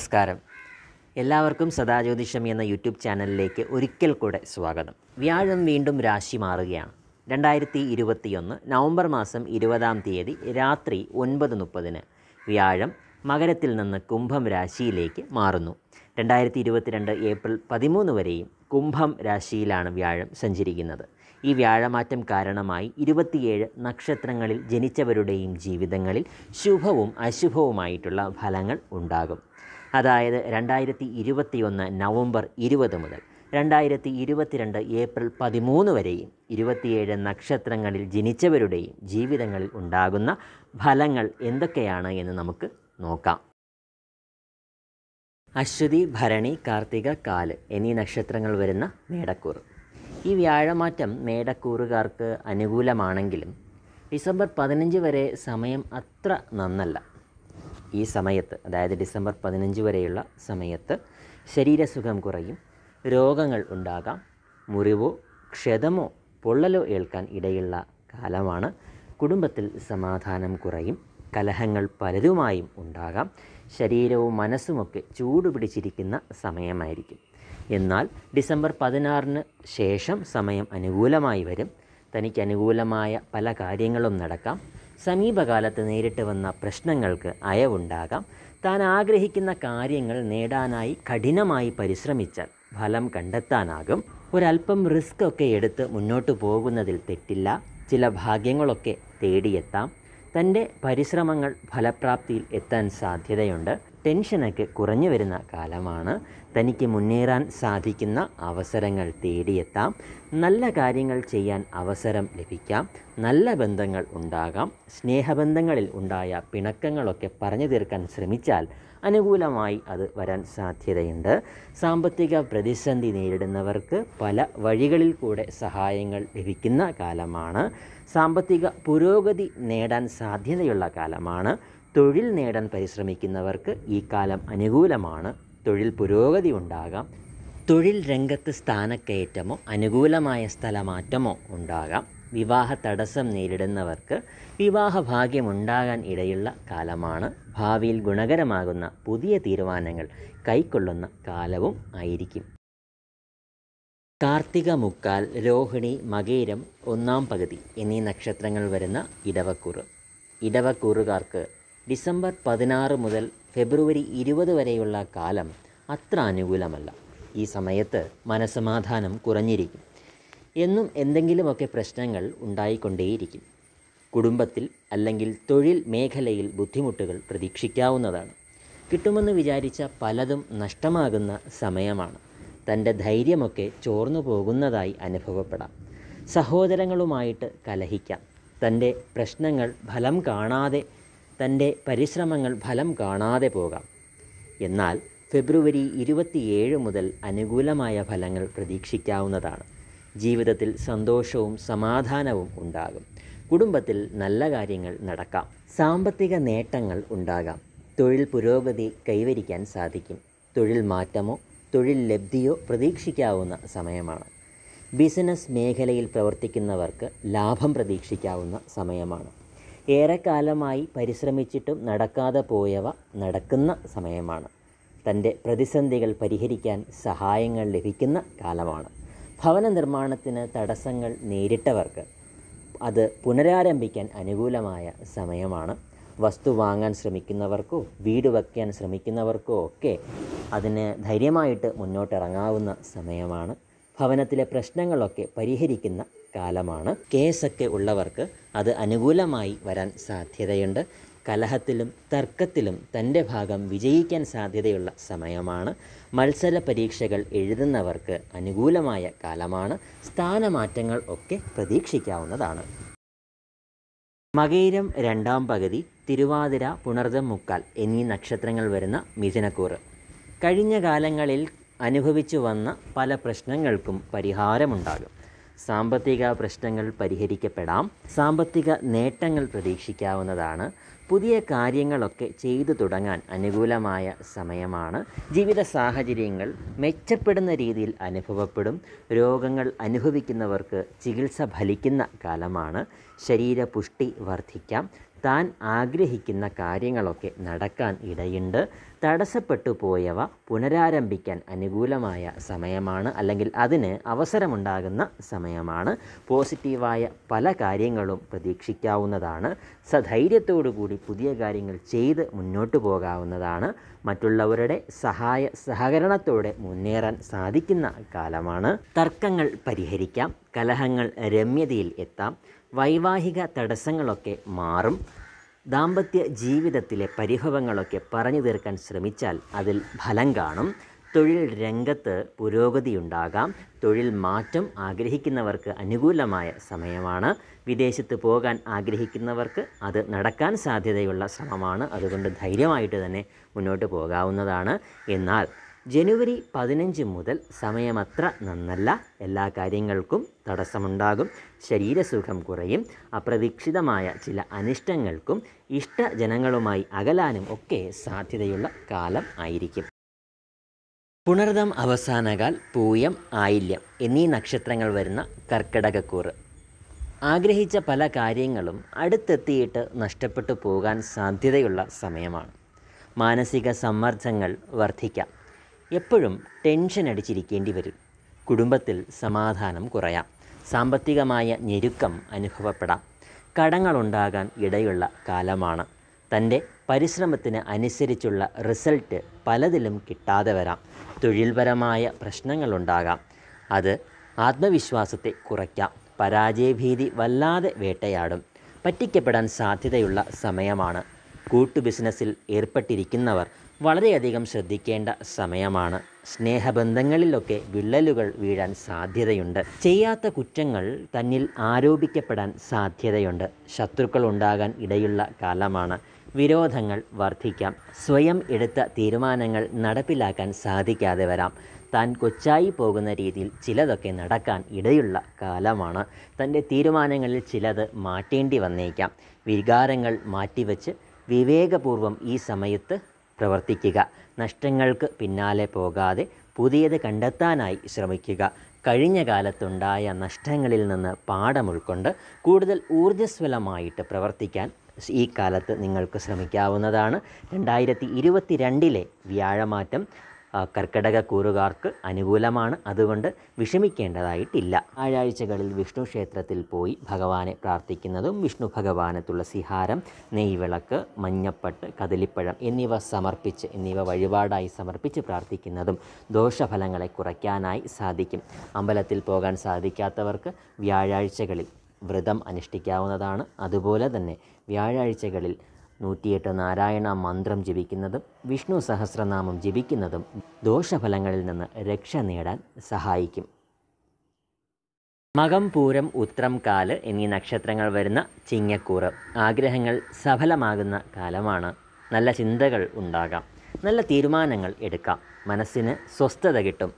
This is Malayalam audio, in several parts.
നമസ്കാരം എല്ലാവർക്കും സദാജ്യോതിഷം എന്ന യൂട്യൂബ് ചാനലിലേക്ക് ഒരിക്കൽ കൂടെ സ്വാഗതം വ്യാഴം വീണ്ടും രാശി മാറുകയാണ് രണ്ടായിരത്തി ഇരുപത്തിയൊന്ന് നവംബർ മാസം ഇരുപതാം തീയതി രാത്രി ഒൻപത് മുപ്പതിന് വ്യാഴം മകരത്തിൽ നിന്ന് കുംഭം രാശിയിലേക്ക് മാറുന്നു രണ്ടായിരത്തി ഇരുപത്തിരണ്ട് ഏപ്രിൽ പതിമൂന്ന് വരെയും കുംഭം രാശിയിലാണ് വ്യാഴം സഞ്ചരിക്കുന്നത് ഈ വ്യാഴമാറ്റം കാരണമായി ഇരുപത്തിയേഴ് നക്ഷത്രങ്ങളിൽ ജനിച്ചവരുടെയും ജീവിതങ്ങളിൽ ശുഭവും അശുഭവുമായിട്ടുള്ള ഫലങ്ങൾ ഉണ്ടാകും അതായത് രണ്ടായിരത്തി ഇരുപത്തിയൊന്ന് നവംബർ ഇരുപത് മുതൽ രണ്ടായിരത്തി ഇരുപത്തിരണ്ട് ഏപ്രിൽ പതിമൂന്ന് വരെയും ഇരുപത്തിയേഴ് നക്ഷത്രങ്ങളിൽ ജനിച്ചവരുടെയും ജീവിതങ്ങളിൽ ഉണ്ടാകുന്ന ഫലങ്ങൾ എന്തൊക്കെയാണ് എന്ന് നമുക്ക് നോക്കാം അശ്വതി ഭരണി കാർത്തിക കാല് എന്നീ നക്ഷത്രങ്ങൾ വരുന്ന മേടക്കൂറ് ഈ വ്യാഴമാറ്റം മേടക്കൂറുകാർക്ക് അനുകൂലമാണെങ്കിലും ഡിസംബർ പതിനഞ്ച് വരെ സമയം അത്ര നന്നല്ല ഈ സമയത്ത് അതായത് ഡിസംബർ പതിനഞ്ച് വരെയുള്ള സമയത്ത് ശരീരസുഖം കുറയും രോഗങ്ങൾ ഉണ്ടാകാം മുറിവോ ക്ഷതമോ പൊള്ളലോ ഏൽക്കാൻ ഇടയുള്ള കാലമാണ് കുടുംബത്തിൽ സമാധാനം കുറയും കലഹങ്ങൾ പലതുമായും ഉണ്ടാകാം ശരീരവും മനസ്സുമൊക്കെ ചൂടുപിടിച്ചിരിക്കുന്ന സമയമായിരിക്കും എന്നാൽ ഡിസംബർ പതിനാറിന് ശേഷം സമയം അനുകൂലമായി വരും തനിക്ക് അനുകൂലമായ പല കാര്യങ്ങളും നടക്കാം സമീപകാലത്ത് നേരിട്ട് വന്ന പ്രശ്നങ്ങൾക്ക് അയവുണ്ടാകാം താൻ ആഗ്രഹിക്കുന്ന കാര്യങ്ങൾ നേടാനായി കഠിനമായി പരിശ്രമിച്ചാൽ ഫലം കണ്ടെത്താനാകും ഒരല്പം റിസ്ക് ഒക്കെ എടുത്ത് മുന്നോട്ട് പോകുന്നതിൽ തെറ്റില്ല ചില ഭാഗ്യങ്ങളൊക്കെ തേടിയെത്താം തൻ്റെ പരിശ്രമങ്ങൾ ഫലപ്രാപ്തിയിൽ എത്താൻ സാധ്യതയുണ്ട് ടെൻഷനൊക്കെ കുറഞ്ഞു വരുന്ന കാലമാണ് തനിക്ക് മുന്നേറാൻ സാധിക്കുന്ന അവസരങ്ങൾ തേടിയെത്താം നല്ല കാര്യങ്ങൾ ചെയ്യാൻ അവസരം ലഭിക്കാം നല്ല ബന്ധങ്ങൾ ഉണ്ടാകാം സ്നേഹബന്ധങ്ങളിൽ ഉണ്ടായ പിണക്കങ്ങളൊക്കെ പറഞ്ഞു തീർക്കാൻ ശ്രമിച്ചാൽ അനുകൂലമായി അത് വരാൻ സാധ്യതയുണ്ട് സാമ്പത്തിക പ്രതിസന്ധി നേരിടുന്നവർക്ക് പല വഴികളിൽ കൂടെ സഹായങ്ങൾ ലഭിക്കുന്ന കാലമാണ് സാമ്പത്തിക പുരോഗതി നേടാൻ സാധ്യതയുള്ള കാലമാണ് തൊഴിൽ നേടാൻ പരിശ്രമിക്കുന്നവർക്ക് ഈ കാലം അനുകൂലമാണ് തൊഴിൽ പുരോഗതി ഉണ്ടാകാം തൊഴിൽ രംഗത്ത് സ്ഥാനക്കയറ്റമോ അനുകൂലമായ സ്ഥലമാറ്റമോ ഉണ്ടാകാം വിവാഹ തടസ്സം നേരിടുന്നവർക്ക് വിവാഹ ഭാഗ്യം ഉണ്ടാകാൻ ഇടയുള്ള കാലമാണ് ഭാവിയിൽ ഗുണകരമാകുന്ന പുതിയ തീരുമാനങ്ങൾ കൈക്കൊള്ളുന്ന കാലവും ആയിരിക്കും കാർത്തിക മുക്കാൽ രോഹിണി മകേരം ഒന്നാം പകുതി എന്നീ നക്ഷത്രങ്ങൾ വരുന്ന ഇടവക്കൂറ് ഇടവക്കൂറുകാർക്ക് ഡിസംബർ പതിനാറ് മുതൽ ഫെബ്രുവരി ഇരുപത് വരെയുള്ള കാലം അത്ര അനുകൂലമല്ല ഈ സമയത്ത് മനസമാധാനം കുറഞ്ഞിരിക്കും എന്നും എന്തെങ്കിലുമൊക്കെ പ്രശ്നങ്ങൾ ഉണ്ടായിക്കൊണ്ടേയിരിക്കും കുടുംബത്തിൽ അല്ലെങ്കിൽ തൊഴിൽ മേഖലയിൽ ബുദ്ധിമുട്ടുകൾ പ്രതീക്ഷിക്കാവുന്നതാണ് കിട്ടുമെന്ന് വിചാരിച്ച പലതും നഷ്ടമാകുന്ന സമയമാണ് തൻ്റെ ധൈര്യമൊക്കെ ചോർന്നു പോകുന്നതായി അനുഭവപ്പെടാം സഹോദരങ്ങളുമായിട്ട് കലഹിക്കാം തൻ്റെ പ്രശ്നങ്ങൾ ഫലം കാണാതെ തൻ്റെ പരിശ്രമങ്ങൾ ഫലം കാണാതെ പോകാം എന്നാൽ ഫെബ്രുവരി ഇരുപത്തിയേഴ് മുതൽ അനുകൂലമായ ഫലങ്ങൾ പ്രതീക്ഷിക്കാവുന്നതാണ് ജീവിതത്തിൽ സന്തോഷവും സമാധാനവും ഉണ്ടാകും കുടുംബത്തിൽ നല്ല കാര്യങ്ങൾ നടക്കാം സാമ്പത്തിക നേട്ടങ്ങൾ ഉണ്ടാകാം തൊഴിൽ പുരോഗതി കൈവരിക്കാൻ സാധിക്കും തൊഴിൽ മാറ്റമോ തൊഴിൽ ലബ്ധിയോ പ്രതീക്ഷിക്കാവുന്ന സമയമാണ് ബിസിനസ് മേഖലയിൽ പ്രവർത്തിക്കുന്നവർക്ക് ലാഭം പ്രതീക്ഷിക്കാവുന്ന സമയമാണ് ഏറെക്കാലമായി പരിശ്രമിച്ചിട്ടും നടക്കാതെ പോയവ നടക്കുന്ന സമയമാണ് തൻ്റെ പ്രതിസന്ധികൾ പരിഹരിക്കാൻ സഹായങ്ങൾ ലഭിക്കുന്ന കാലമാണ് ഭവന നിർമ്മാണത്തിന് തടസ്സങ്ങൾ നേരിട്ടവർക്ക് അത് പുനരാരംഭിക്കാൻ അനുകൂലമായ സമയമാണ് വസ്തു വാങ്ങാൻ ശ്രമിക്കുന്നവർക്കോ വീട് വയ്ക്കാൻ ശ്രമിക്കുന്നവർക്കോ ഒക്കെ അതിന് ധൈര്യമായിട്ട് മുന്നോട്ടിറങ്ങാവുന്ന സമയമാണ് ഭവനത്തിലെ പ്രശ്നങ്ങളൊക്കെ പരിഹരിക്കുന്ന കാലമാണ് കേസൊക്കെ ഉള്ളവർക്ക് അത് അനുകൂലമായി വരാൻ സാധ്യതയുണ്ട് കലഹത്തിലും തർക്കത്തിലും തൻ്റെ ഭാഗം വിജയിക്കാൻ സാധ്യതയുള്ള സമയമാണ് മത്സര പരീക്ഷകൾ എഴുതുന്നവർക്ക് അനുകൂലമായ കാലമാണ് സ്ഥാനമാറ്റങ്ങൾ ഒക്കെ പ്രതീക്ഷിക്കാവുന്നതാണ് മകൈരം രണ്ടാം പകുതി തിരുവാതിര പുണർദം മുക്കാൽ എന്നീ നക്ഷത്രങ്ങൾ വരുന്ന മിഥുനക്കൂറ് കഴിഞ്ഞ കാലങ്ങളിൽ അനുഭവിച്ചു വന്ന പല പ്രശ്നങ്ങൾക്കും പരിഹാരമുണ്ടാകും സാമ്പത്തിക പ്രശ്നങ്ങൾ പരിഹരിക്കപ്പെടാം സാമ്പത്തിക നേട്ടങ്ങൾ പ്രതീക്ഷിക്കാവുന്നതാണ് പുതിയ കാര്യങ്ങളൊക്കെ ചെയ്തു തുടങ്ങാൻ അനുകൂലമായ സമയമാണ് ജീവിത സാഹചര്യങ്ങൾ മെച്ചപ്പെടുന്ന രീതിയിൽ അനുഭവപ്പെടും രോഗങ്ങൾ അനുഭവിക്കുന്നവർക്ക് ചികിത്സ ഫലിക്കുന്ന കാലമാണ് ശരീരപുഷ്ടി വർദ്ധിക്കാം താൻ ആഗ്രഹിക്കുന്ന കാര്യങ്ങളൊക്കെ നടക്കാൻ ഇടയുണ്ട് തടസ്സപ്പെട്ടു പോയവ പുനരാരംഭിക്കാൻ അനുകൂലമായ സമയമാണ് അല്ലെങ്കിൽ അതിന് അവസരമുണ്ടാകുന്ന സമയമാണ് പോസിറ്റീവായ പല കാര്യങ്ങളും പ്രതീക്ഷിക്കാവുന്നതാണ് കൂടി പുതിയ കാര്യങ്ങൾ ചെയ്ത് മുന്നോട്ട് പോകാവുന്നതാണ് മറ്റുള്ളവരുടെ സഹായ സഹകരണത്തോടെ മുന്നേറാൻ സാധിക്കുന്ന കാലമാണ് തർക്കങ്ങൾ പരിഹരിക്കാം കലഹങ്ങൾ രമ്യതയിൽ എത്താം വൈവാഹിക തടസ്സങ്ങളൊക്കെ മാറും ദാമ്പത്യ ജീവിതത്തിലെ പരിഭവങ്ങളൊക്കെ പറഞ്ഞു തീർക്കാൻ ശ്രമിച്ചാൽ അതിൽ ഫലം കാണും തൊഴിൽ രംഗത്ത് പുരോഗതിയുണ്ടാകാം തൊഴിൽ മാറ്റം ആഗ്രഹിക്കുന്നവർക്ക് അനുകൂലമായ സമയമാണ് വിദേശത്ത് പോകാൻ ആഗ്രഹിക്കുന്നവർക്ക് അത് നടക്കാൻ സാധ്യതയുള്ള ശ്രമമാണ് അതുകൊണ്ട് ധൈര്യമായിട്ട് തന്നെ മുന്നോട്ട് പോകാവുന്നതാണ് എന്നാൽ ജനുവരി പതിനഞ്ച് മുതൽ സമയമത്ര നന്നല്ല എല്ലാ കാര്യങ്ങൾക്കും തടസ്സമുണ്ടാകും ശരീരസുഖം കുറയും അപ്രതീക്ഷിതമായ ചില അനിഷ്ടങ്ങൾക്കും ഇഷ്ടജനങ്ങളുമായി അകലാനും ഒക്കെ സാധ്യതയുള്ള കാലം ആയിരിക്കും പുണർദം അവസാനകാൽ പൂയം ആയില്യം എന്നീ നക്ഷത്രങ്ങൾ വരുന്ന കർക്കിടകക്കൂറ് ആഗ്രഹിച്ച പല കാര്യങ്ങളും അടുത്തെത്തിയിട്ട് നഷ്ടപ്പെട്ടു പോകാൻ സാധ്യതയുള്ള സമയമാണ് മാനസിക സമ്മർദ്ദങ്ങൾ വർദ്ധിക്കാം എപ്പോഴും ടെൻഷൻ അടിച്ചിരിക്കേണ്ടി വരും കുടുംബത്തിൽ സമാധാനം കുറയാം സാമ്പത്തികമായ ഞെരുക്കം അനുഭവപ്പെടാം കടങ്ങളുണ്ടാകാൻ ഇടയുള്ള കാലമാണ് തൻ്റെ പരിശ്രമത്തിന് അനുസരിച്ചുള്ള റിസൾട്ട് പലതിലും കിട്ടാതെ വരാം തൊഴിൽപരമായ പ്രശ്നങ്ങളുണ്ടാകാം അത് ആത്മവിശ്വാസത്തെ കുറയ്ക്കാം പരാജയഭീതി വല്ലാതെ വേട്ടയാടും പറ്റിക്കപ്പെടാൻ സാധ്യതയുള്ള സമയമാണ് കൂട്ടു ബിസിനസ്സിൽ ഏർപ്പെട്ടിരിക്കുന്നവർ വളരെയധികം ശ്രദ്ധിക്കേണ്ട സമയമാണ് സ്നേഹബന്ധങ്ങളിലൊക്കെ വിള്ളലുകൾ വീഴാൻ സാധ്യതയുണ്ട് ചെയ്യാത്ത കുറ്റങ്ങൾ തന്നിൽ ആരോപിക്കപ്പെടാൻ സാധ്യതയുണ്ട് ശത്രുക്കൾ ഉണ്ടാകാൻ ഇടയുള്ള കാലമാണ് വിരോധങ്ങൾ വർദ്ധിക്കാം സ്വയം എടുത്ത തീരുമാനങ്ങൾ നടപ്പിലാക്കാൻ സാധിക്കാതെ വരാം താൻ കൊച്ചായി പോകുന്ന രീതിയിൽ ചിലതൊക്കെ നടക്കാൻ ഇടയുള്ള കാലമാണ് തൻ്റെ തീരുമാനങ്ങളിൽ ചിലത് മാറ്റേണ്ടി വന്നേക്കാം വികാരങ്ങൾ മാറ്റിവെച്ച് വിവേകപൂർവം ഈ സമയത്ത് പ്രവർത്തിക്കുക നഷ്ടങ്ങൾക്ക് പിന്നാലെ പോകാതെ പുതിയത് കണ്ടെത്താനായി ശ്രമിക്കുക കഴിഞ്ഞ കാലത്തുണ്ടായ നഷ്ടങ്ങളിൽ നിന്ന് പാഠം ഉൾക്കൊണ്ട് കൂടുതൽ ഊർജ്ജസ്വലമായിട്ട് പ്രവർത്തിക്കാൻ ഈ കാലത്ത് നിങ്ങൾക്ക് ശ്രമിക്കാവുന്നതാണ് രണ്ടായിരത്തി ഇരുപത്തി രണ്ടിലെ വ്യാഴമാറ്റം കർക്കിടക കൂറുകാർക്ക് അനുകൂലമാണ് അതുകൊണ്ട് വിഷമിക്കേണ്ടതായിട്ടില്ല ആഴാഴ്ചകളിൽ വിഷ്ണു ക്ഷേത്രത്തിൽ പോയി ഭഗവാനെ പ്രാർത്ഥിക്കുന്നതും വിഷ്ണു ഭഗവാന് തുളസിഹാരം നെയ്വിളക്ക് മഞ്ഞപ്പട്ട് കദളിപ്പഴം എന്നിവ സമർപ്പിച്ച് എന്നിവ വഴിപാടായി സമർപ്പിച്ച് പ്രാർത്ഥിക്കുന്നതും ദോഷഫലങ്ങളെ കുറയ്ക്കാനായി സാധിക്കും അമ്പലത്തിൽ പോകാൻ സാധിക്കാത്തവർക്ക് വ്യാഴാഴ്ചകളിൽ വ്രതം അനുഷ്ഠിക്കാവുന്നതാണ് അതുപോലെ തന്നെ വ്യാഴാഴ്ചകളിൽ നൂറ്റിയെട്ട് നാരായണ മന്ത്രം ജപിക്കുന്നതും വിഷ്ണു സഹസ്രനാമം ജപിക്കുന്നതും ദോഷഫലങ്ങളിൽ നിന്ന് രക്ഷ നേടാൻ സഹായിക്കും മകം പൂരം ഉത്രം കാല് എന്നീ നക്ഷത്രങ്ങൾ വരുന്ന ചിങ്ങക്കൂറ് ആഗ്രഹങ്ങൾ സഫലമാകുന്ന കാലമാണ് നല്ല ചിന്തകൾ ഉണ്ടാകാം നല്ല തീരുമാനങ്ങൾ എടുക്കാം മനസ്സിന് സ്വസ്ഥത കിട്ടും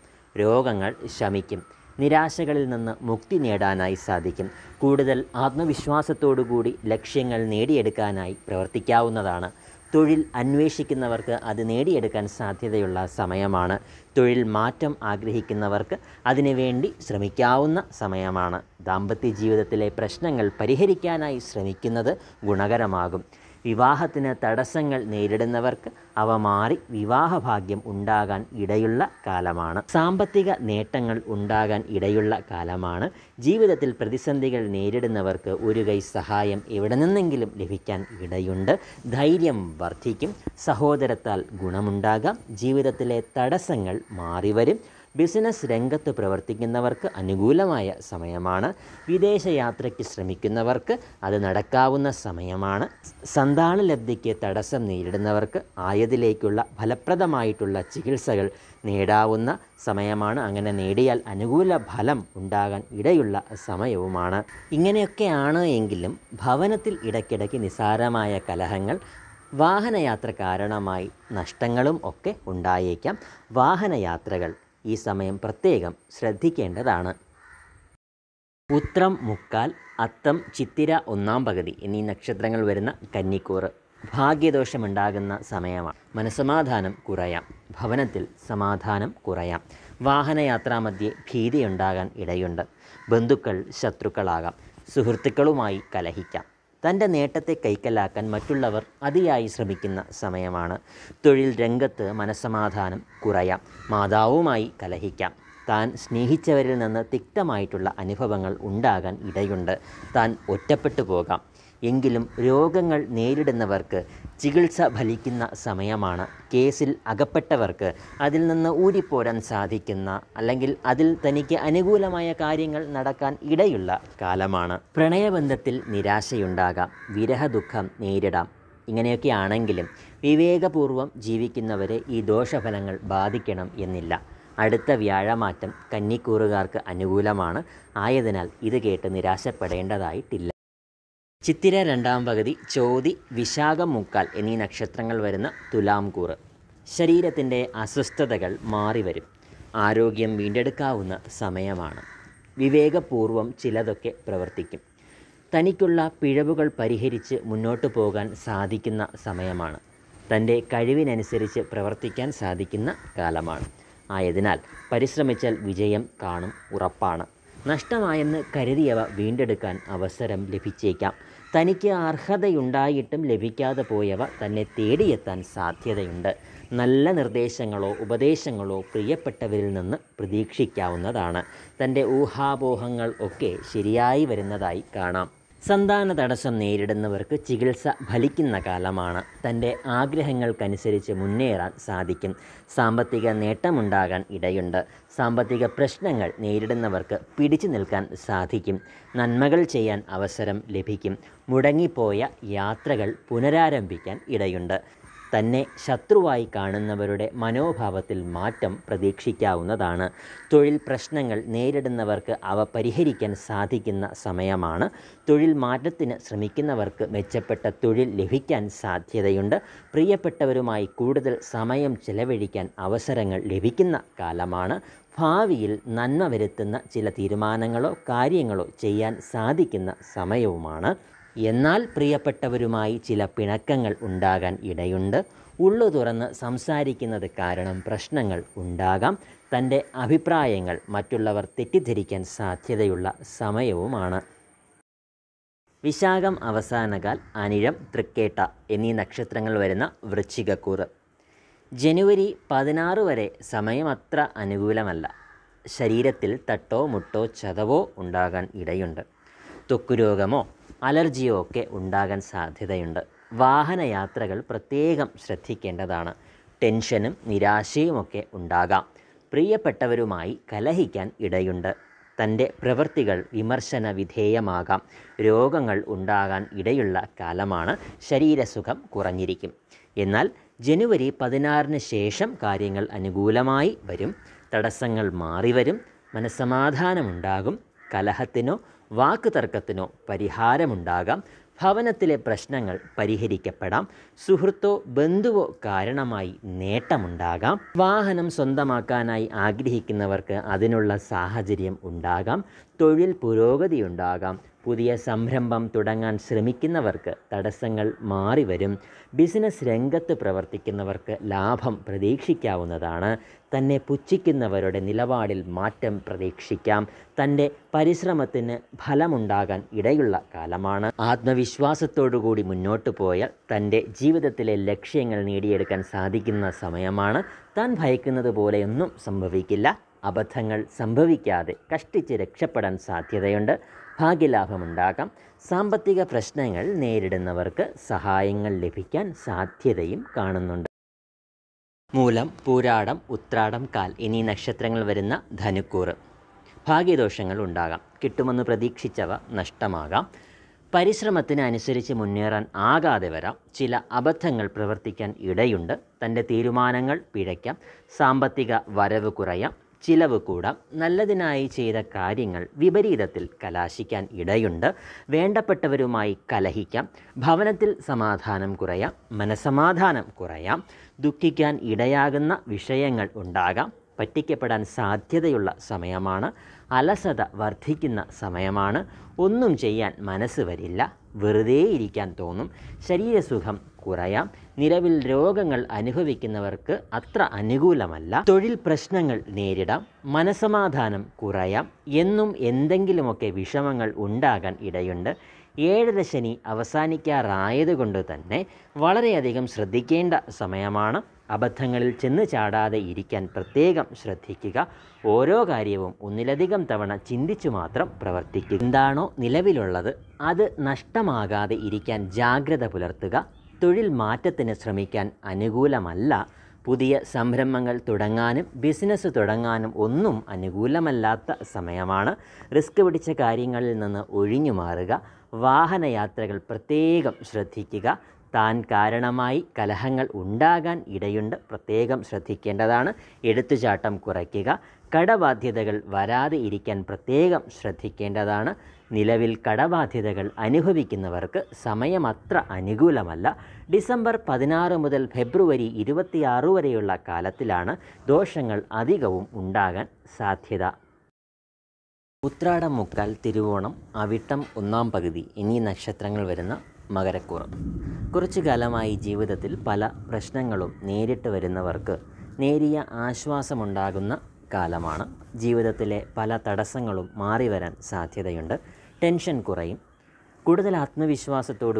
രോഗങ്ങൾ ശമിക്കും നിരാശകളിൽ നിന്ന് മുക്തി നേടാനായി സാധിക്കും കൂടുതൽ ആത്മവിശ്വാസത്തോടുകൂടി ലക്ഷ്യങ്ങൾ നേടിയെടുക്കാനായി പ്രവർത്തിക്കാവുന്നതാണ് തൊഴിൽ അന്വേഷിക്കുന്നവർക്ക് അത് നേടിയെടുക്കാൻ സാധ്യതയുള്ള സമയമാണ് തൊഴിൽ മാറ്റം ആഗ്രഹിക്കുന്നവർക്ക് അതിനുവേണ്ടി ശ്രമിക്കാവുന്ന സമയമാണ് ദാമ്പത്യ ജീവിതത്തിലെ പ്രശ്നങ്ങൾ പരിഹരിക്കാനായി ശ്രമിക്കുന്നത് ഗുണകരമാകും വിവാഹത്തിന് തടസ്സങ്ങൾ നേരിടുന്നവർക്ക് അവ മാറി വിവാഹഭാഗ്യം ഉണ്ടാകാൻ ഇടയുള്ള കാലമാണ് സാമ്പത്തിക നേട്ടങ്ങൾ ഉണ്ടാകാൻ ഇടയുള്ള കാലമാണ് ജീവിതത്തിൽ പ്രതിസന്ധികൾ നേരിടുന്നവർക്ക് ഒരു കൈ സഹായം എവിടെ നിന്നെങ്കിലും ലഭിക്കാൻ ഇടയുണ്ട് ധൈര്യം വർദ്ധിക്കും സഹോദരത്താൽ ഗുണമുണ്ടാകാം ജീവിതത്തിലെ തടസ്സങ്ങൾ മാറിവരും ബിസിനസ് രംഗത്ത് പ്രവർത്തിക്കുന്നവർക്ക് അനുകൂലമായ സമയമാണ് വിദേശയാത്രയ്ക്ക് ശ്രമിക്കുന്നവർക്ക് അത് നടക്കാവുന്ന സമയമാണ് സന്താന ലബ്ധിക്ക് തടസ്സം നേരിടുന്നവർക്ക് ആയതിലേക്കുള്ള ഫലപ്രദമായിട്ടുള്ള ചികിത്സകൾ നേടാവുന്ന സമയമാണ് അങ്ങനെ നേടിയാൽ അനുകൂല ഫലം ഉണ്ടാകാൻ ഇടയുള്ള സമയവുമാണ് ഇങ്ങനെയൊക്കെയാണ് എങ്കിലും ഭവനത്തിൽ ഇടയ്ക്കിടയ്ക്ക് നിസാരമായ കലഹങ്ങൾ വാഹനയാത്ര കാരണമായി നഷ്ടങ്ങളും ഒക്കെ ഉണ്ടായേക്കാം വാഹനയാത്രകൾ ഈ സമയം പ്രത്യേകം ശ്രദ്ധിക്കേണ്ടതാണ് ഉത്രം മുക്കാൽ അത്തം ചിത്തിര ഒന്നാം പകുതി എന്നീ നക്ഷത്രങ്ങൾ വരുന്ന കന്നിക്കൂറ് ഭാഗ്യദോഷമുണ്ടാകുന്ന സമയമാണ് മനസമാധാനം കുറയാം ഭവനത്തിൽ സമാധാനം കുറയാം വാഹനയാത്രാ മധ്യേ ഭീതിയുണ്ടാകാൻ ഇടയുണ്ട് ബന്ധുക്കൾ ശത്രുക്കളാകാം സുഹൃത്തുക്കളുമായി കലഹിക്കാം തൻ്റെ നേട്ടത്തെ കൈക്കലാക്കാൻ മറ്റുള്ളവർ അതിയായി ശ്രമിക്കുന്ന സമയമാണ് തൊഴിൽ രംഗത്ത് മനസ്സമാധാനം കുറയാം മാതാവുമായി കലഹിക്കാം താൻ സ്നേഹിച്ചവരിൽ നിന്ന് തിക്തമായിട്ടുള്ള അനുഭവങ്ങൾ ഉണ്ടാകാൻ ഇടയുണ്ട് താൻ ഒറ്റപ്പെട്ടു പോകാം എങ്കിലും രോഗങ്ങൾ നേരിടുന്നവർക്ക് ചികിത്സ ഫലിക്കുന്ന സമയമാണ് കേസിൽ അകപ്പെട്ടവർക്ക് അതിൽ നിന്ന് ഊരിപ്പോരാൻ സാധിക്കുന്ന അല്ലെങ്കിൽ അതിൽ തനിക്ക് അനുകൂലമായ കാര്യങ്ങൾ നടക്കാൻ ഇടയുള്ള കാലമാണ് പ്രണയബന്ധത്തിൽ നിരാശയുണ്ടാകാം വിരഹദുഃഖം നേരിടാം ഇങ്ങനെയൊക്കെ ആണെങ്കിലും വിവേകപൂർവം ജീവിക്കുന്നവരെ ഈ ദോഷഫലങ്ങൾ ബാധിക്കണം എന്നില്ല അടുത്ത വ്യാഴമാറ്റം കന്നിക്കൂറുകാർക്ക് അനുകൂലമാണ് ആയതിനാൽ ഇത് കേട്ട് നിരാശപ്പെടേണ്ടതായിട്ടില്ല ചിത്തിര രണ്ടാം പകുതി ചോതി വിശാഖം മുക്കാൽ എന്നീ നക്ഷത്രങ്ങൾ വരുന്ന തുലാം കൂറ് ശരീരത്തിൻ്റെ അസ്വസ്ഥതകൾ മാറിവരും ആരോഗ്യം വീണ്ടെടുക്കാവുന്ന സമയമാണ് വിവേകപൂർവം ചിലതൊക്കെ പ്രവർത്തിക്കും തനിക്കുള്ള പിഴവുകൾ പരിഹരിച്ച് മുന്നോട്ട് പോകാൻ സാധിക്കുന്ന സമയമാണ് തൻ്റെ കഴിവിനനുസരിച്ച് പ്രവർത്തിക്കാൻ സാധിക്കുന്ന കാലമാണ് ആയതിനാൽ പരിശ്രമിച്ചാൽ വിജയം കാണും ഉറപ്പാണ് നഷ്ടമായെന്ന് കരുതിയവ വീണ്ടെടുക്കാൻ അവസരം ലഭിച്ചേക്കാം തനിക്ക് അർഹതയുണ്ടായിട്ടും ലഭിക്കാതെ പോയവ തന്നെ തേടിയെത്താൻ സാധ്യതയുണ്ട് നല്ല നിർദ്ദേശങ്ങളോ ഉപദേശങ്ങളോ പ്രിയപ്പെട്ടവരിൽ നിന്ന് പ്രതീക്ഷിക്കാവുന്നതാണ് തൻ്റെ ഊഹാപോഹങ്ങൾ ഒക്കെ ശരിയായി വരുന്നതായി കാണാം സന്താന തടസ്സം നേരിടുന്നവർക്ക് ചികിത്സ ഫലിക്കുന്ന കാലമാണ് തൻ്റെ ആഗ്രഹങ്ങൾക്കനുസരിച്ച് മുന്നേറാൻ സാധിക്കും സാമ്പത്തിക നേട്ടമുണ്ടാകാൻ ഇടയുണ്ട് സാമ്പത്തിക പ്രശ്നങ്ങൾ നേരിടുന്നവർക്ക് പിടിച്ചു നിൽക്കാൻ സാധിക്കും നന്മകൾ ചെയ്യാൻ അവസരം ലഭിക്കും മുടങ്ങിപ്പോയ യാത്രകൾ പുനരാരംഭിക്കാൻ ഇടയുണ്ട് തന്നെ ശത്രുവായി കാണുന്നവരുടെ മനോഭാവത്തിൽ മാറ്റം പ്രതീക്ഷിക്കാവുന്നതാണ് തൊഴിൽ പ്രശ്നങ്ങൾ നേരിടുന്നവർക്ക് അവ പരിഹരിക്കാൻ സാധിക്കുന്ന സമയമാണ് തൊഴിൽ മാറ്റത്തിന് ശ്രമിക്കുന്നവർക്ക് മെച്ചപ്പെട്ട തൊഴിൽ ലഭിക്കാൻ സാധ്യതയുണ്ട് പ്രിയപ്പെട്ടവരുമായി കൂടുതൽ സമയം ചെലവഴിക്കാൻ അവസരങ്ങൾ ലഭിക്കുന്ന കാലമാണ് ഭാവിയിൽ നന്മ വരുത്തുന്ന ചില തീരുമാനങ്ങളോ കാര്യങ്ങളോ ചെയ്യാൻ സാധിക്കുന്ന സമയവുമാണ് എന്നാൽ പ്രിയപ്പെട്ടവരുമായി ചില പിണക്കങ്ങൾ ഉണ്ടാകാൻ ഇടയുണ്ട് ഉള്ളു തുറന്ന് സംസാരിക്കുന്നത് കാരണം പ്രശ്നങ്ങൾ ഉണ്ടാകാം തൻ്റെ അഭിപ്രായങ്ങൾ മറ്റുള്ളവർ തെറ്റിദ്ധരിക്കാൻ സാധ്യതയുള്ള സമയവുമാണ് വിശാഖം അവസാനകാൽ അനിഴം തൃക്കേട്ട എന്നീ നക്ഷത്രങ്ങൾ വരുന്ന വൃശ്ചികക്കൂറ് ജനുവരി പതിനാറ് വരെ സമയം അത്ര അനുകൂലമല്ല ശരീരത്തിൽ തട്ടോ മുട്ടോ ചതവോ ഉണ്ടാകാൻ ഇടയുണ്ട് തൊക്കുരോഗമോ അലർജിയോ ഒക്കെ ഉണ്ടാകാൻ സാധ്യതയുണ്ട് വാഹനയാത്രകൾ പ്രത്യേകം ശ്രദ്ധിക്കേണ്ടതാണ് ടെൻഷനും നിരാശയുമൊക്കെ ഉണ്ടാകാം പ്രിയപ്പെട്ടവരുമായി കലഹിക്കാൻ ഇടയുണ്ട് തൻ്റെ പ്രവൃത്തികൾ വിമർശന വിധേയമാകാം രോഗങ്ങൾ ഉണ്ടാകാൻ ഇടയുള്ള കാലമാണ് ശരീരസുഖം കുറഞ്ഞിരിക്കും എന്നാൽ ജനുവരി പതിനാറിന് ശേഷം കാര്യങ്ങൾ അനുകൂലമായി വരും തടസ്സങ്ങൾ മാറിവരും മനസ്സമാധാനമുണ്ടാകും കലഹത്തിനോ വാക്ക് തർക്കത്തിനോ പരിഹാരമുണ്ടാകാം ഭവനത്തിലെ പ്രശ്നങ്ങൾ പരിഹരിക്കപ്പെടാം സുഹൃത്തോ ബന്ധുവോ കാരണമായി നേട്ടമുണ്ടാകാം വാഹനം സ്വന്തമാക്കാനായി ആഗ്രഹിക്കുന്നവർക്ക് അതിനുള്ള സാഹചര്യം ഉണ്ടാകാം തൊഴിൽ പുരോഗതി ഉണ്ടാകാം പുതിയ സംരംഭം തുടങ്ങാൻ ശ്രമിക്കുന്നവർക്ക് തടസ്സങ്ങൾ മാറിവരും ബിസിനസ് രംഗത്ത് പ്രവർത്തിക്കുന്നവർക്ക് ലാഭം പ്രതീക്ഷിക്കാവുന്നതാണ് തന്നെ പുച്ഛിക്കുന്നവരുടെ നിലപാടിൽ മാറ്റം പ്രതീക്ഷിക്കാം തൻ്റെ പരിശ്രമത്തിന് ഫലമുണ്ടാകാൻ ഇടയുള്ള കാലമാണ് ആത്മവിശ്വാസത്തോടുകൂടി മുന്നോട്ട് പോയാൽ തൻ്റെ ജീവിതത്തിലെ ലക്ഷ്യങ്ങൾ നേടിയെടുക്കാൻ സാധിക്കുന്ന സമയമാണ് താൻ ഭയക്കുന്നത് പോലെയൊന്നും സംഭവിക്കില്ല അബദ്ധങ്ങൾ സംഭവിക്കാതെ കഷ്ടിച്ച് രക്ഷപ്പെടാൻ സാധ്യതയുണ്ട് ഭാഗ്യലാഭമുണ്ടാകാം സാമ്പത്തിക പ്രശ്നങ്ങൾ നേരിടുന്നവർക്ക് സഹായങ്ങൾ ലഭിക്കാൻ സാധ്യതയും കാണുന്നുണ്ട് മൂലം പൂരാടം ഉത്രാടം കാൽ എന്നീ നക്ഷത്രങ്ങൾ വരുന്ന ധനുക്കൂറ് ഭാഗ്യദോഷങ്ങൾ ഉണ്ടാകാം കിട്ടുമെന്ന് പ്രതീക്ഷിച്ചവ നഷ്ടമാകാം പരിശ്രമത്തിന് അനുസരിച്ച് മുന്നേറാൻ ആകാതെ വരാം ചില അബദ്ധങ്ങൾ പ്രവർത്തിക്കാൻ ഇടയുണ്ട് തൻ്റെ തീരുമാനങ്ങൾ പിഴയ്ക്കാം സാമ്പത്തിക വരവ് കുറയാം ചിലവ് കൂടാം നല്ലതിനായി ചെയ്ത കാര്യങ്ങൾ വിപരീതത്തിൽ കലാശിക്കാൻ ഇടയുണ്ട് വേണ്ടപ്പെട്ടവരുമായി കലഹിക്കാം ഭവനത്തിൽ സമാധാനം കുറയാം മനസമാധാനം കുറയാം ദുഃഖിക്കാൻ ഇടയാകുന്ന വിഷയങ്ങൾ ഉണ്ടാകാം പറ്റിക്കപ്പെടാൻ സാധ്യതയുള്ള സമയമാണ് അലസത വർദ്ധിക്കുന്ന സമയമാണ് ഒന്നും ചെയ്യാൻ മനസ്സ് വരില്ല വെറുതെ ഇരിക്കാൻ തോന്നും ശരീരസുഖം കുറയാം നിലവിൽ രോഗങ്ങൾ അനുഭവിക്കുന്നവർക്ക് അത്ര അനുകൂലമല്ല തൊഴിൽ പ്രശ്നങ്ങൾ നേരിടാം മനസമാധാനം കുറയാം എന്നും എന്തെങ്കിലുമൊക്കെ വിഷമങ്ങൾ ഉണ്ടാകാൻ ഇടയുണ്ട് ഏഴര ശനി അവസാനിക്കാറായതുകൊണ്ട് തന്നെ വളരെയധികം ശ്രദ്ധിക്കേണ്ട സമയമാണ് അബദ്ധങ്ങളിൽ ചെന്ന് ചാടാതെ ഇരിക്കാൻ പ്രത്യേകം ശ്രദ്ധിക്കുക ഓരോ കാര്യവും ഒന്നിലധികം തവണ ചിന്തിച്ചു മാത്രം പ്രവർത്തിക്കുക എന്താണോ നിലവിലുള്ളത് അത് നഷ്ടമാകാതെ ഇരിക്കാൻ ജാഗ്രത പുലർത്തുക തൊഴിൽ മാറ്റത്തിന് ശ്രമിക്കാൻ അനുകൂലമല്ല പുതിയ സംരംഭങ്ങൾ തുടങ്ങാനും ബിസിനസ് തുടങ്ങാനും ഒന്നും അനുകൂലമല്ലാത്ത സമയമാണ് റിസ്ക് പിടിച്ച കാര്യങ്ങളിൽ നിന്ന് ഒഴിഞ്ഞു മാറുക വാഹനയാത്രകൾ പ്രത്യേകം ശ്രദ്ധിക്കുക താൻ കാരണമായി കലഹങ്ങൾ ഉണ്ടാകാൻ ഇടയുണ്ട് പ്രത്യേകം ശ്രദ്ധിക്കേണ്ടതാണ് എടുത്തുചാട്ടം കുറയ്ക്കുക കടബാധ്യതകൾ വരാതെ ഇരിക്കാൻ പ്രത്യേകം ശ്രദ്ധിക്കേണ്ടതാണ് നിലവിൽ കടബാധ്യതകൾ അനുഭവിക്കുന്നവർക്ക് സമയമത്ര അനുകൂലമല്ല ഡിസംബർ പതിനാറ് മുതൽ ഫെബ്രുവരി ഇരുപത്തിയാറ് വരെയുള്ള കാലത്തിലാണ് ദോഷങ്ങൾ അധികവും ഉണ്ടാകാൻ സാധ്യത ഉത്രാടം മുക്കാൽ തിരുവോണം അവിട്ടം ഒന്നാം പകുതി എന്നീ നക്ഷത്രങ്ങൾ വരുന്ന മകരക്കൂറ് കുറച്ചു കാലമായി ജീവിതത്തിൽ പല പ്രശ്നങ്ങളും നേരിട്ട് വരുന്നവർക്ക് നേരിയ ആശ്വാസമുണ്ടാകുന്ന കാലമാണ് ജീവിതത്തിലെ പല തടസ്സങ്ങളും മാറി വരാൻ സാധ്യതയുണ്ട് ടെൻഷൻ കുറയും കൂടുതൽ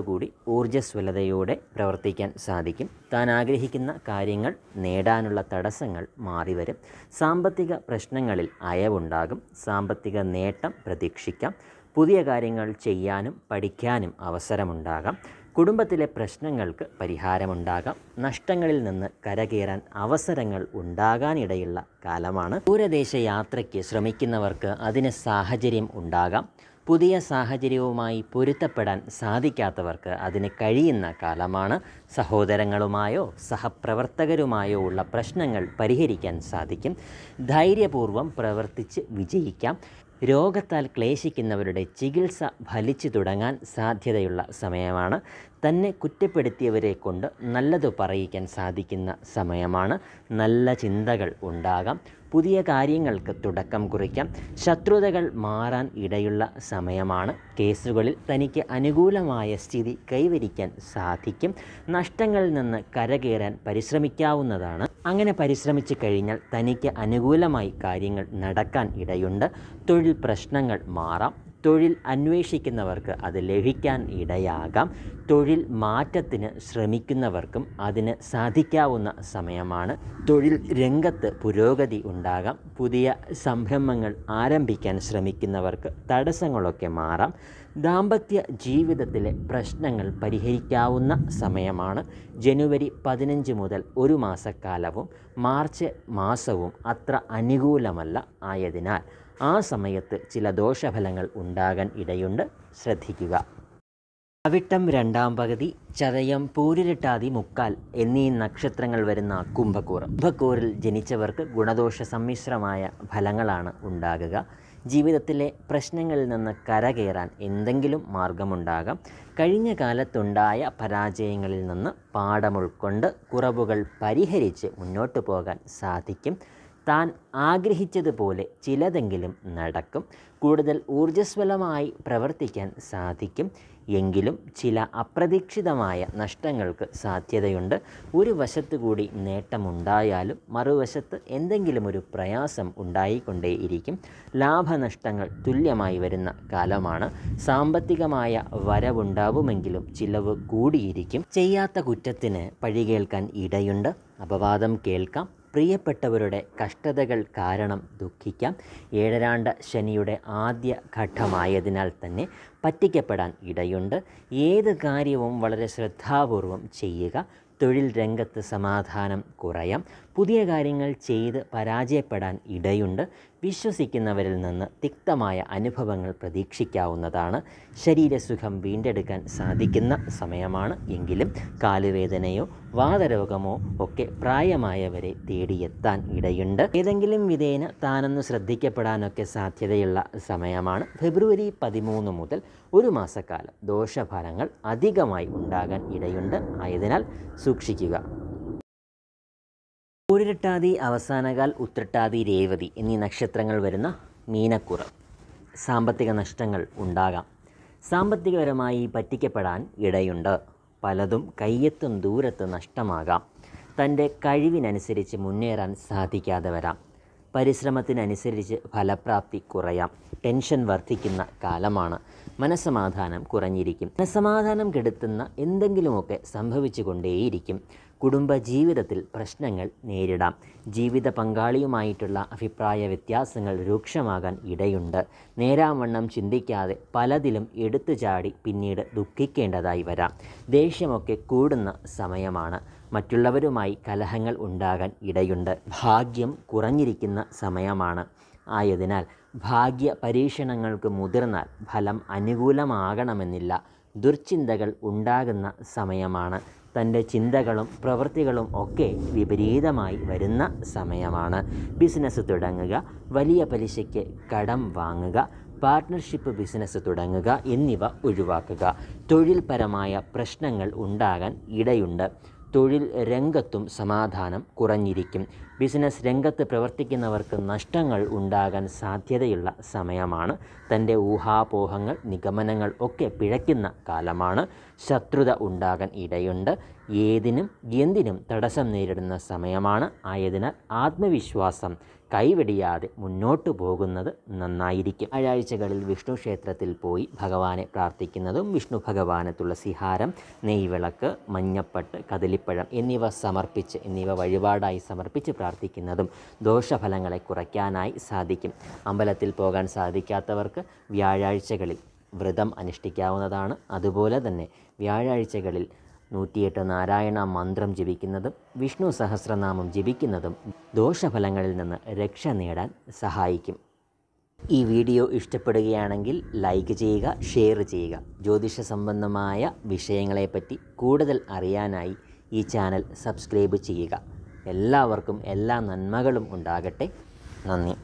കൂടി ഊർജ്ജസ്വലതയോടെ പ്രവർത്തിക്കാൻ സാധിക്കും താൻ ആഗ്രഹിക്കുന്ന കാര്യങ്ങൾ നേടാനുള്ള തടസ്സങ്ങൾ മാറിവരും സാമ്പത്തിക പ്രശ്നങ്ങളിൽ അയവുണ്ടാകും സാമ്പത്തിക നേട്ടം പ്രതീക്ഷിക്കാം പുതിയ കാര്യങ്ങൾ ചെയ്യാനും പഠിക്കാനും അവസരമുണ്ടാകാം കുടുംബത്തിലെ പ്രശ്നങ്ങൾക്ക് പരിഹാരമുണ്ടാകാം നഷ്ടങ്ങളിൽ നിന്ന് കരകയറാൻ അവസരങ്ങൾ ഉണ്ടാകാനിടയുള്ള കാലമാണ് ദൂരദേശ യാത്രയ്ക്ക് ശ്രമിക്കുന്നവർക്ക് അതിന് സാഹചര്യം ഉണ്ടാകാം പുതിയ സാഹചര്യവുമായി പൊരുത്തപ്പെടാൻ സാധിക്കാത്തവർക്ക് അതിന് കഴിയുന്ന കാലമാണ് സഹോദരങ്ങളുമായോ സഹപ്രവർത്തകരുമായോ ഉള്ള പ്രശ്നങ്ങൾ പരിഹരിക്കാൻ സാധിക്കും ധൈര്യപൂർവ്വം പ്രവർത്തിച്ച് വിജയിക്കാം രോഗത്താൽ ക്ലേശിക്കുന്നവരുടെ ചികിത്സ ഫലിച്ചു തുടങ്ങാൻ സാധ്യതയുള്ള സമയമാണ് തന്നെ കുറ്റപ്പെടുത്തിയവരെ കൊണ്ട് നല്ലത് പറയിക്കാൻ സാധിക്കുന്ന സമയമാണ് നല്ല ചിന്തകൾ ഉണ്ടാകാം പുതിയ കാര്യങ്ങൾക്ക് തുടക്കം കുറിക്കാം ശത്രുതകൾ മാറാൻ ഇടയുള്ള സമയമാണ് കേസുകളിൽ തനിക്ക് അനുകൂലമായ സ്ഥിതി കൈവരിക്കാൻ സാധിക്കും നഷ്ടങ്ങളിൽ നിന്ന് കരകയറാൻ പരിശ്രമിക്കാവുന്നതാണ് അങ്ങനെ പരിശ്രമിച്ചു കഴിഞ്ഞാൽ തനിക്ക് അനുകൂലമായി കാര്യങ്ങൾ നടക്കാൻ ഇടയുണ്ട് തൊഴിൽ പ്രശ്നങ്ങൾ മാറാം തൊഴിൽ അന്വേഷിക്കുന്നവർക്ക് അത് ലഭിക്കാൻ ഇടയാകാം തൊഴിൽ മാറ്റത്തിന് ശ്രമിക്കുന്നവർക്കും അതിന് സാധിക്കാവുന്ന സമയമാണ് തൊഴിൽ രംഗത്ത് പുരോഗതി ഉണ്ടാകാം പുതിയ സംരംഭങ്ങൾ ആരംഭിക്കാൻ ശ്രമിക്കുന്നവർക്ക് തടസ്സങ്ങളൊക്കെ മാറാം ദാമ്പത്യ ജീവിതത്തിലെ പ്രശ്നങ്ങൾ പരിഹരിക്കാവുന്ന സമയമാണ് ജനുവരി പതിനഞ്ച് മുതൽ ഒരു മാസക്കാലവും മാർച്ച് മാസവും അത്ര അനുകൂലമല്ല ആയതിനാൽ ആ സമയത്ത് ചില ദോഷഫലങ്ങൾ ഉണ്ടാകാൻ ഇടയുണ്ട് ശ്രദ്ധിക്കുക അവിട്ടം രണ്ടാം പകുതി ചതയം പൂരിരട്ടാതി മുക്കാൽ എന്നീ നക്ഷത്രങ്ങൾ വരുന്ന കുംഭക്കൂർ കുംഭക്കൂറിൽ ജനിച്ചവർക്ക് ഗുണദോഷ സമ്മിശ്രമായ ഫലങ്ങളാണ് ഉണ്ടാകുക ജീവിതത്തിലെ പ്രശ്നങ്ങളിൽ നിന്ന് കരകയറാൻ എന്തെങ്കിലും മാർഗമുണ്ടാകാം കഴിഞ്ഞ കാലത്തുണ്ടായ പരാജയങ്ങളിൽ നിന്ന് പാഠമുൾക്കൊണ്ട് കുറവുകൾ പരിഹരിച്ച് മുന്നോട്ട് പോകാൻ സാധിക്കും താൻ ആഗ്രഹിച്ചതുപോലെ ചിലതെങ്കിലും നടക്കും കൂടുതൽ ഊർജ്ജസ്വലമായി പ്രവർത്തിക്കാൻ സാധിക്കും എങ്കിലും ചില അപ്രതീക്ഷിതമായ നഷ്ടങ്ങൾക്ക് സാധ്യതയുണ്ട് ഒരു വശത്തു കൂടി നേട്ടമുണ്ടായാലും മറുവശത്ത് എന്തെങ്കിലും ഒരു പ്രയാസം ഉണ്ടായിക്കൊണ്ടേയിരിക്കും ലാഭനഷ്ടങ്ങൾ തുല്യമായി വരുന്ന കാലമാണ് സാമ്പത്തികമായ വരവുണ്ടാവുമെങ്കിലും ചിലവ് കൂടിയിരിക്കും ചെയ്യാത്ത കുറ്റത്തിന് പഴികേൽക്കാൻ ഇടയുണ്ട് അപവാദം കേൾക്കാം പ്രിയപ്പെട്ടവരുടെ കഷ്ടതകൾ കാരണം ദുഃഖിക്കാം ഏഴരാണ്ട് ശനിയുടെ ആദ്യ ഘട്ടമായതിനാൽ തന്നെ പറ്റിക്കപ്പെടാൻ ഇടയുണ്ട് ഏത് കാര്യവും വളരെ ശ്രദ്ധാപൂർവം ചെയ്യുക തൊഴിൽ രംഗത്ത് സമാധാനം കുറയാം പുതിയ കാര്യങ്ങൾ ചെയ്ത് പരാജയപ്പെടാൻ ഇടയുണ്ട് വിശ്വസിക്കുന്നവരിൽ നിന്ന് തിക്തമായ അനുഭവങ്ങൾ പ്രതീക്ഷിക്കാവുന്നതാണ് ശരീരസുഖം വീണ്ടെടുക്കാൻ സാധിക്കുന്ന സമയമാണ് എങ്കിലും കാലുവേദനയോ വാതരോഗമോ ഒക്കെ പ്രായമായവരെ തേടിയെത്താൻ ഇടയുണ്ട് ഏതെങ്കിലും വിധേന താനൊന്ന് ശ്രദ്ധിക്കപ്പെടാനൊക്കെ സാധ്യതയുള്ള സമയമാണ് ഫെബ്രുവരി പതിമൂന്ന് മുതൽ ഒരു മാസക്കാലം ദോഷഫലങ്ങൾ അധികമായി ഉണ്ടാകാൻ ഇടയുണ്ട് ആയതിനാൽ സൂക്ഷിക്കുക പൂരിരട്ടാതി അവസാനകാൽ ഉത്രട്ടാതി രേവതി എന്നീ നക്ഷത്രങ്ങൾ വരുന്ന മീനക്കുറ സാമ്പത്തിക നഷ്ടങ്ങൾ ഉണ്ടാകാം സാമ്പത്തികപരമായി പറ്റിക്കപ്പെടാൻ ഇടയുണ്ട് പലതും കയ്യെത്തും ദൂരത്ത് നഷ്ടമാകാം തൻ്റെ കഴിവിനനുസരിച്ച് മുന്നേറാൻ സാധിക്കാതെ വരാം പരിശ്രമത്തിനനുസരിച്ച് ഫലപ്രാപ്തി കുറയാം ടെൻഷൻ വർദ്ധിക്കുന്ന കാലമാണ് മനസ്സമാധാനം കുറഞ്ഞിരിക്കും മനസ്സമാധാനം കെടുത്തുന്ന എന്തെങ്കിലുമൊക്കെ സംഭവിച്ചു കൊണ്ടേയിരിക്കും കുടുംബജീവിതത്തിൽ ജീവിതത്തിൽ പ്രശ്നങ്ങൾ നേരിടാം ജീവിത പങ്കാളിയുമായിട്ടുള്ള അഭിപ്രായ വ്യത്യാസങ്ങൾ രൂക്ഷമാകാൻ ഇടയുണ്ട് നേരാവണ്ണം ചിന്തിക്കാതെ പലതിലും എടുത്തു ചാടി പിന്നീട് ദുഃഖിക്കേണ്ടതായി വരാം ദേഷ്യമൊക്കെ കൂടുന്ന സമയമാണ് മറ്റുള്ളവരുമായി കലഹങ്ങൾ ഉണ്ടാകാൻ ഇടയുണ്ട് ഭാഗ്യം കുറഞ്ഞിരിക്കുന്ന സമയമാണ് ആയതിനാൽ ഭാഗ്യ പരീക്ഷണങ്ങൾക്ക് മുതിർന്നാൽ ഫലം അനുകൂലമാകണമെന്നില്ല ദുർചിന്തകൾ ഉണ്ടാകുന്ന സമയമാണ് തൻ്റെ ചിന്തകളും പ്രവൃത്തികളും ഒക്കെ വിപരീതമായി വരുന്ന സമയമാണ് ബിസിനസ് തുടങ്ങുക വലിയ പലിശയ്ക്ക് കടം വാങ്ങുക പാർട്ട്ണർഷിപ്പ് ബിസിനസ് തുടങ്ങുക എന്നിവ ഒഴിവാക്കുക തൊഴിൽപരമായ പ്രശ്നങ്ങൾ ഉണ്ടാകാൻ ഇടയുണ്ട് തൊഴിൽ രംഗത്തും സമാധാനം കുറഞ്ഞിരിക്കും ബിസിനസ് രംഗത്ത് പ്രവർത്തിക്കുന്നവർക്ക് നഷ്ടങ്ങൾ ഉണ്ടാകാൻ സാധ്യതയുള്ള സമയമാണ് തൻ്റെ ഊഹാപോഹങ്ങൾ നിഗമനങ്ങൾ ഒക്കെ പിഴയ്ക്കുന്ന കാലമാണ് ശത്രുത ഉണ്ടാകാൻ ഇടയുണ്ട് ഏതിനും എന്തിനും തടസ്സം നേരിടുന്ന സമയമാണ് ആയതിനാൽ ആത്മവിശ്വാസം കൈവെടിയാതെ മുന്നോട്ടു പോകുന്നത് നന്നായിരിക്കും ആഴാഴ്ചകളിൽ വിഷ്ണു ക്ഷേത്രത്തിൽ പോയി ഭഗവാനെ പ്രാർത്ഥിക്കുന്നതും വിഷ്ണു ഭഗവാന് തുളസിഹാരം നെയ്വിളക്ക് മഞ്ഞപ്പട്ട് കദളിപ്പഴം എന്നിവ സമർപ്പിച്ച് എന്നിവ വഴിപാടായി സമർപ്പിച്ച് പ്രാർത്ഥിക്കുന്നതും ദോഷഫലങ്ങളെ കുറയ്ക്കാനായി സാധിക്കും അമ്പലത്തിൽ പോകാൻ സാധിക്കാത്തവർക്ക് വ്യാഴാഴ്ചകളിൽ വ്രതം അനുഷ്ഠിക്കാവുന്നതാണ് അതുപോലെ തന്നെ വ്യാഴാഴ്ചകളിൽ നൂറ്റിയെട്ട് നാരായണ മന്ത്രം ജപിക്കുന്നതും വിഷ്ണു സഹസ്രനാമം ജപിക്കുന്നതും ദോഷഫലങ്ങളിൽ നിന്ന് രക്ഷ നേടാൻ സഹായിക്കും ഈ വീഡിയോ ഇഷ്ടപ്പെടുകയാണെങ്കിൽ ലൈക്ക് ചെയ്യുക ഷെയർ ചെയ്യുക ജ്യോതിഷ സംബന്ധമായ വിഷയങ്ങളെപ്പറ്റി കൂടുതൽ അറിയാനായി ഈ ചാനൽ സബ്സ്ക്രൈബ് ചെയ്യുക എല്ലാവർക്കും എല്ലാ നന്മകളും ഉണ്ടാകട്ടെ നന്ദി